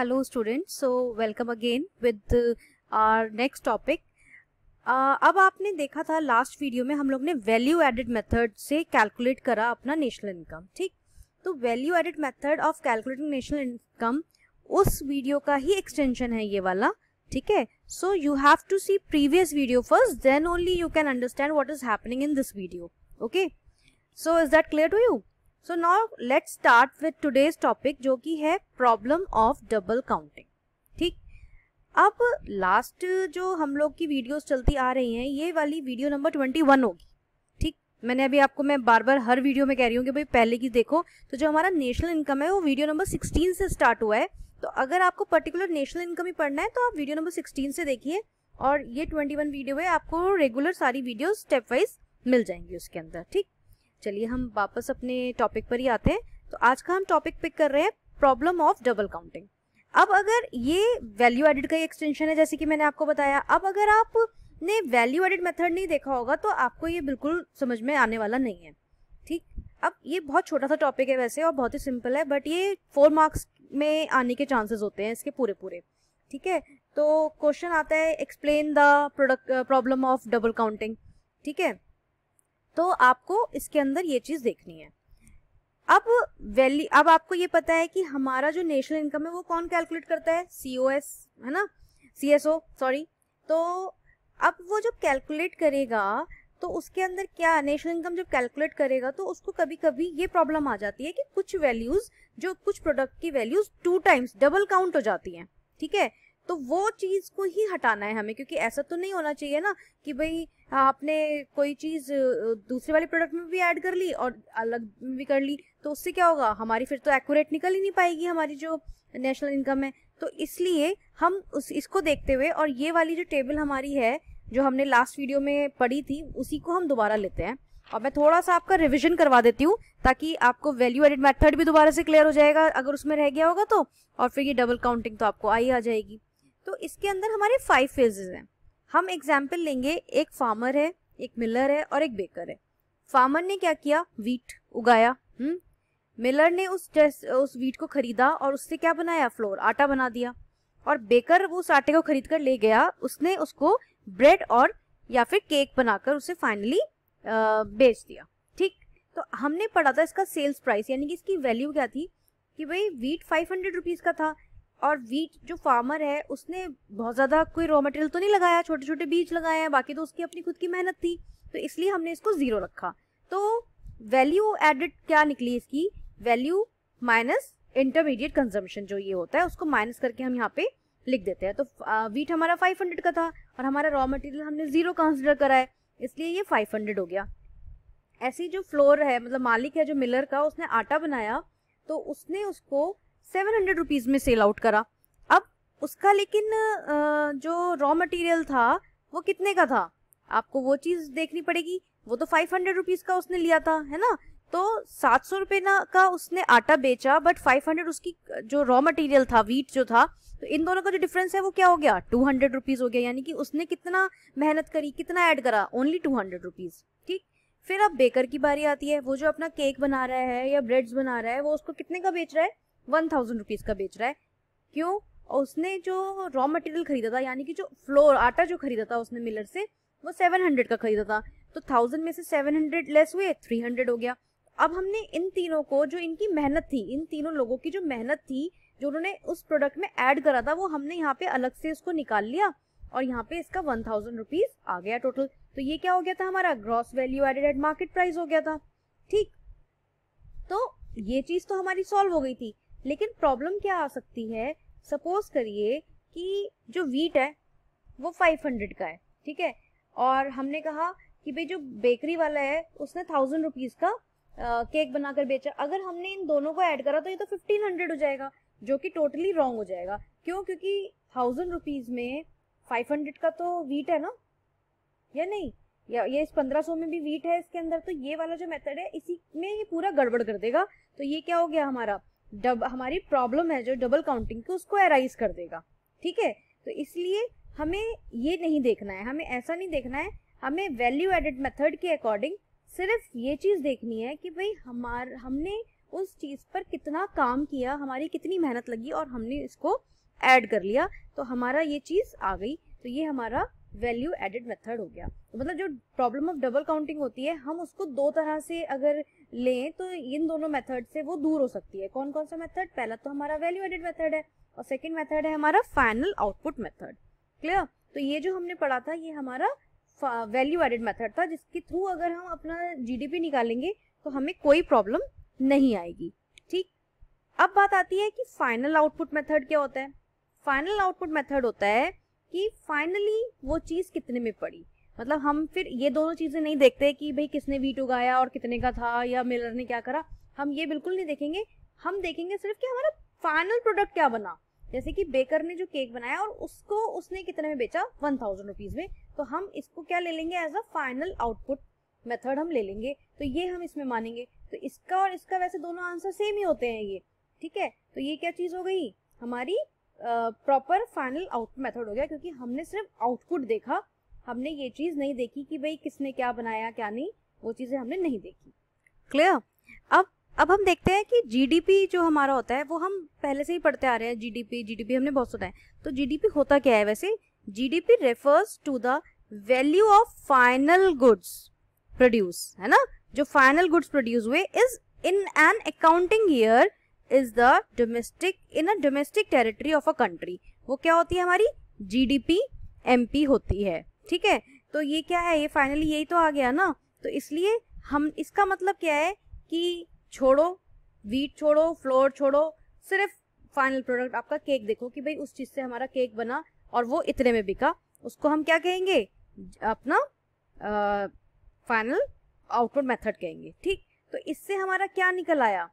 hello students so welcome again with our next topic uh, अब आपने देखा था लास्ट वीडियो में हम लोग ने वैल्यू एडिड मेथड से कैलकुलेट करा अपना नेशनल इनकम ठीक तो value added method of calculating national income उस वीडियो का ही एक्सटेंशन है ये वाला ठीक है so you have to see previous video first then only you can understand what is happening in this video okay so is that clear to you so now let start with today's topic जो कि है problem of double counting ठीक अब last जो हम लोग की videos चलती आ रही हैं ये वाली वीडियो नंबर ट्वेंटी वन होगी ठीक मैंने अभी आपको मैं बार बार हर वीडियो में कह रही हूँ कि भाई पहले की देखो तो जो हमारा नेशनल इनकम है वो वीडियो नंबर सिक्सटीन से स्टार्ट हुआ है तो अगर आपको पर्टिकुलर नेशनल इनकम ही पढ़ना है तो आप वीडियो नंबर सिक्सटीन से देखिए और ये ट्वेंटी वन वीडियो है आपको रेगुलर सारी वीडियो स्टेप वाइज मिल जाएंगी उसके अंदर ठीक चलिए हम वापस अपने टॉपिक पर ही आते हैं तो आज का हम टॉपिक पिक कर रहे हैं प्रॉब्लम ऑफ डबल काउंटिंग अब अगर ये वैल्यू एडिड का एक्सटेंशन है जैसे कि मैंने आपको बताया अब अगर आपने वैल्यू एडिड मेथड नहीं देखा होगा तो आपको ये बिल्कुल समझ में आने वाला नहीं है ठीक अब ये बहुत छोटा सा टॉपिक है वैसे और बहुत ही सिंपल है बट ये फोर मार्क्स में आने के चांसेस होते हैं इसके पूरे पूरे ठीक है तो क्वेश्चन आता है explain the product problem of double counting ठीक है तो आपको इसके अंदर ये चीज देखनी है अब वैल्यू अब आपको ये पता है कि हमारा जो नेशनल इनकम है वो कौन कैलकुलेट करता है सीओएस है ना सी सॉरी तो अब वो जब कैलकुलेट करेगा तो उसके अंदर क्या नेशनल इनकम जब कैलकुलेट करेगा तो उसको कभी कभी ये प्रॉब्लम आ जाती है कि कुछ वैल्यूज जो कुछ प्रोडक्ट की values two times double count हो जाती हैं ठीक है तो वो चीज़ को ही हटाना है हमें क्योंकि ऐसा तो नहीं होना चाहिए ना कि भाई आपने कोई चीज़ दूसरे वाले प्रोडक्ट में भी ऐड कर ली और अलग भी कर ली तो उससे क्या होगा हमारी फिर तो एक्यूरेट निकल ही नहीं पाएगी हमारी जो नेशनल इनकम है तो इसलिए हम उस इसको देखते हुए और ये वाली जो टेबल हमारी है जो हमने लास्ट वीडियो में पढ़ी थी उसी को हम दोबारा लेते हैं और मैं थोड़ा सा आपका रिविजन करवा देती हूँ ताकि आपको वैल्यू एडिड मेथड भी दोबारा से क्लियर हो जाएगा अगर उसमें रह गया होगा तो और फिर ये डबल काउंटिंग तो आपको आई आ जाएगी तो इसके अंदर हमारे फाइव फेजेस हैं हम एग्जाम्पल लेंगे एक फार्मर है एक मिलर है और एक बेकर है फार्मर ने क्या किया वीट उगाया हम्म मिलर ने उस उस वीट को खरीदा और उससे क्या बनाया फ्लोर आटा बना दिया और बेकर उस आटे को खरीद कर ले गया उसने उसको ब्रेड और या फिर केक बनाकर उसे फाइनली बेच दिया ठीक तो हमने पढ़ा था इसका सेल्स प्राइस यानी कि इसकी वैल्यू क्या थी कि भाई वीट फाइव हंड्रेड रुपीज का था और वीट जो फार्मर है उसने बहुत ज़्यादा कोई रॉ मटेरियल तो नहीं लगाया छोटे छोटे बीज लगाए हैं बाकी तो उसकी अपनी खुद की मेहनत थी तो इसलिए हमने इसको ज़ीरो रखा तो वैल्यू एडिट क्या निकली इसकी वैल्यू माइनस इंटरमीडिएट कंजम्पशन जो ये होता है उसको माइनस करके हम यहाँ पे लिख देते हैं तो वीट हमारा 500 का था और हमारा रॉ मटेरियल हमने ज़ीरो कंसिडर करा है इसलिए ये 500 हो गया ऐसी जो फ्लोर है मतलब मालिक है जो मिलर का उसने आटा बनाया तो उसने उसको सेवन हंड्रेड रुपीज़ में सेल आउट करा अब उसका लेकिन जो रॉ मटेरियल था वो कितने का था आपको वो चीज़ देखनी पड़ेगी वो तो फाइव हंड्रेड रुपीज़ का उसने लिया था है ना तो सात सौ रुपये का उसने आटा बेचा बट फाइव हंड्रेड उसकी जो रॉ मटेरियल था वीट जो था तो इन दोनों का जो डिफरेंस है वो क्या हो गया टू हंड्रेड रुपीज़ हो गया यानी कि उसने कितना मेहनत करी कितना ऐड करा ओनली टू हंड्रेड रुपीज़ ठीक फिर अब बेकर की बारी आती है वो जो अपना केक बना रहा है या ब्रेड्स बना रहा है वो उसको कितने का बेच रहा है वन थाउजेंड रुपीज़ का बेच रहा है क्यों उसने जो रॉ मटेरियल खरीदा था यानी कि जो फ्लोर आटा जो खरीदा था उसने मिलर से वो सेवन हंड्रेड का खरीदा था तो थाउजेंड में से सेवन हंड्रेड लेस हुए थ्री हंड्रेड हो गया अब हमने इन तीनों को जो इनकी मेहनत थी इन तीनों लोगों की जो मेहनत थी जो उन्होंने उस प्रोडक्ट में ऐड करा था वो हमने यहाँ पे अलग से उसको निकाल लिया और यहाँ पे इसका वन थाउजेंड रुपीज आ गया टोटल तो ये क्या हो गया था हमारा gross value added at market price हो गया था ठीक तो ये चीज तो हमारी सॉल्व हो गई थी लेकिन प्रॉब्लम क्या आ सकती है सपोज करिए कि जो वीट है वो 500 का है ठीक है और हमने कहा कि भाई जो बेकरी वाला है उसने थाउजेंड रुपीज का आ, केक बनाकर बेचा अगर हमने इन दोनों को ऐड करा तो ये तो फिफ्टीन हंड्रेड हो जाएगा जो कि टोटली रॉन्ग हो जाएगा क्यों क्योंकि थाउजेंड रुपीज में फाइव हंड्रेड का तो वीट है ना या नहीं या ये इस पंद्रह सौ में भी वीट है इसके अंदर तो ये वाला जो मेथड है इसी में ये पूरा गड़बड़ कर देगा तो ये क्या हो गया हमारा डब हमारी प्रॉब्लम है जो डबल काउंटिंग की उसको एराइज कर देगा ठीक है तो इसलिए हमें ये नहीं देखना है हमें ऐसा नहीं देखना है हमें वैल्यू एडेड मेथड के अकॉर्डिंग सिर्फ ये चीज़ देखनी है कि भाई हमार हमने उस चीज़ पर कितना काम किया हमारी कितनी मेहनत लगी और हमने इसको ऐड कर लिया तो हमारा ये चीज़ आ गई तो ये हमारा वैल्यू एडेड मेथड हो गया तो मतलब जो प्रॉब्लम ऑफ डबल काउंटिंग होती है हम उसको दो तरह से अगर लें तो इन दोनों मेथड से वो दूर हो सकती है कौन कौन सा मेथड पहला तो हमारा वैल्यू एडेड मेथड है और सेकेंड मेथड है हमारा फाइनल आउटपुट मेथड क्लियर तो ये जो हमने पढ़ा था ये हमारा वैल्यू एडेड मेथड था जिसके थ्रू अगर हम अपना जीडीपी निकालेंगे तो हमें कोई प्रॉब्लम नहीं आएगी ठीक अब बात आती है कि फाइनल आउटपुट मेथड क्या होता है फाइनल आउटपुट मेथड होता है कि फाइनली वो चीज़ कितने में पड़ी मतलब हम फिर ये दोनों चीज़ें नहीं देखते कि भाई किसने वीट उगाया और कितने का था या मिलर ने क्या करा हम ये बिल्कुल नहीं देखेंगे हम देखेंगे सिर्फ कि हमारा फाइनल प्रोडक्ट क्या बना जैसे कि बेकर ने जो केक बनाया और उसको उसने कितने में बेचा वन थाउजेंड रुपीज में तो हम इसको क्या ले लेंगे as a final output method हम ले लेंगे तो ये हम इसमें मानेंगे तो इसका और इसका वैसे दोनों आंसर सेम ही होते हैं ये ठीक है तो ये क्या चीज हो गई हमारी प्रॉपर फाइनल आउट मेथड हो गया क्योंकि हमने सिर्फ आउटपुट देखा हमने ये चीज नहीं देखी कि भाई किसने क्या बनाया क्या नहीं वो चीजें हमने नहीं देखी क्लियर अब अब हम देखते हैं कि जीडीपी जो हमारा होता है वो हम पहले से ही पढ़ते आ रहे हैं जीडीपी जीडीपी हमने बहुत सुना है तो जीडीपी होता क्या है वैसे GDP refers to the value of final goods produce है ना जो फाइनल गुड्स प्रोड्यूस हुए is in an accounting year is the domestic in a domestic territory of a country वो क्या होती है हमारी जीडीपी एमपी होती है ठीक है तो ये क्या है ये फाइनली यही तो आ गया ना तो इसलिए हम इसका मतलब क्या है कि छोड़ो वीट छोड़ो फ्लोर छोड़ो सिर्फ फाइनल प्रोडक्ट आपका केक देखो कि भाई उस चीज से हमारा केक बना और वो इतने में बिका उसको हम क्या कहेंगे अपना फाइनल आउटपुट मेथड कहेंगे ठीक तो इससे हमारा क्या निकल आया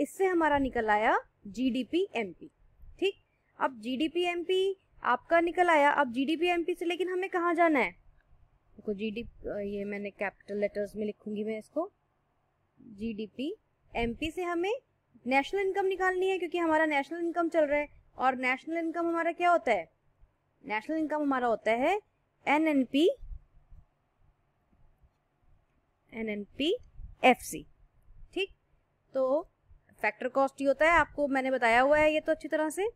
इससे हमारा निकल आया G D P M P ठीक अब G D P M P आपका निकल आया अब G D P M P से लेकिन हमें कहाँ जाना है देखो जी डी ये मैंने कैपिटल लेटर्स में लिखूंगी मैं इसको G D P M P से हमें नेशनल इनकम निकालनी है क्योंकि हमारा नेशनल इनकम चल रहा है और नेशनल इनकम हमारा क्या होता है नेशनल इनकम हमारा होता है N N P N N P F C ठीक तो फैक्टर कॉस्ट ही होता है आपको मैंने बताया हुआ है ये तो अच्छी तरह से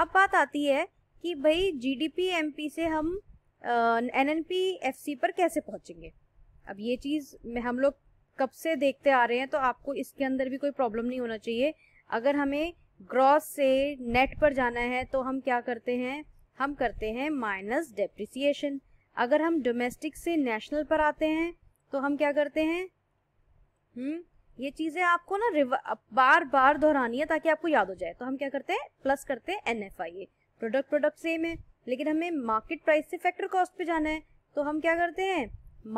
अब बात आती है कि भाई जीडीपी एमपी से हम N N P F C पर कैसे पहुंचेंगे अब ये चीज़ में हम लोग कब से देखते आ रहे हैं तो आपको इसके अंदर भी कोई प्रॉब्लम नहीं होना चाहिए अगर हमें ग्रॉस से नेट पर जाना है तो हम क्या करते हैं हम करते हैं माइनस डेप्रिसिएशन अगर हम डोमेस्टिक से नेशनल पर आते हैं तो हम क्या करते हैं हम्म ये चीजें आपको ना बार बार दोहरानी है ताकि आपको याद हो जाए तो हम क्या करते हैं प्लस करते हैं N F I A product product same है लेकिन हमें मार्केट प्राइस से फैक्टर कॉस्ट पे जाना है तो हम क्या करते हैं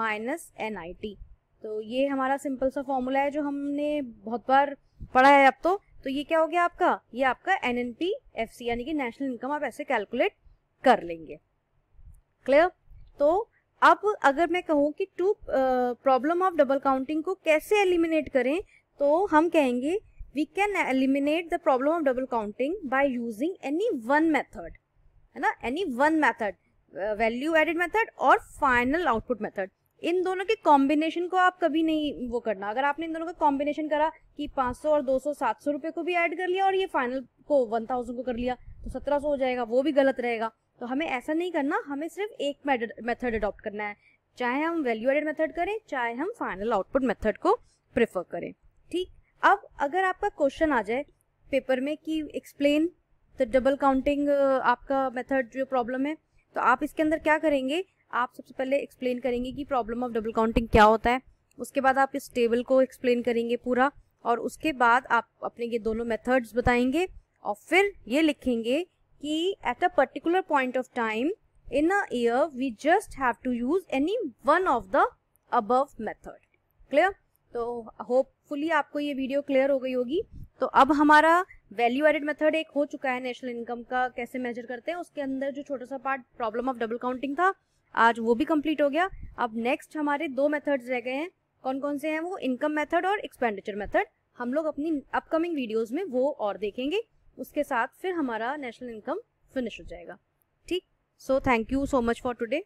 माइनस एन आई टी तो ये हमारा सिंपल सा फॉर्मूला है जो हमने बहुत बार पढ़ा है अब तो तो ये क्या हो गया आपका ये आपका N N P F C यानी कि नेशनल इनकम आप ऐसे कैलकुलेट कर लेंगे क्लियर तो अब अगर मैं कहूँ कि to problem of double counting को कैसे एलिमिनेट करें तो हम कहेंगे we can eliminate the problem of double counting by using any one method है ना any one method value added method और फाइनल आउटपुट मेथड इन दोनों के कॉम्बिनेशन को आप कभी नहीं वो करना अगर आपने इन दोनों का कॉम्बिनेशन करा कि 500 और 200 700 रुपए को भी ऐड कर लिया और ये फाइनल को 1000 को कर लिया तो 1700 हो जाएगा वो भी गलत रहेगा तो हमें ऐसा नहीं करना हमें सिर्फ एक मेथड अडॉप्ट करना है चाहे हम वैल्यू एडेड मेथड करें चाहे हम फाइनल आउटपुट मेथड को प्रेफर करें ठीक अब अगर आपका क्वेश्चन आ जाए पेपर में कि एक्सप्लेन द डबल काउंटिंग आपका मेथड जो प्रॉब्लम है तो आप इसके अंदर क्या करेंगे आप सबसे पहले एक्सप्लेन करेंगे कि प्रॉब्लम ऑफ डबल काउंटिंग क्या होता है उसके बाद आप इस टेबल को एक्सप्लेन करेंगे पूरा और उसके बाद आप अपने ये दोनों मेथड्स बताएंगे और फिर ये लिखेंगे कि at a particular point of time in a year we just have to use any one of the above method clear तो होपफुली आपको ये वीडियो क्लियर हो गई होगी तो अब हमारा वैल्यू एडेड मेथड एक हो चुका है नेशनल इनकम का कैसे मेजर करते हैं उसके अंदर जो छोटा सा part problem of double counting था आज वो भी कंप्लीट हो गया अब नेक्स्ट हमारे दो मेथड्स रह गए हैं कौन कौन से हैं वो इनकम मेथड और एक्सपेंडिचर मेथड हम लोग अपनी अपकमिंग वीडियोस में वो और देखेंगे उसके साथ फिर हमारा नेशनल इनकम फिनिश हो जाएगा ठीक so thank you so much for today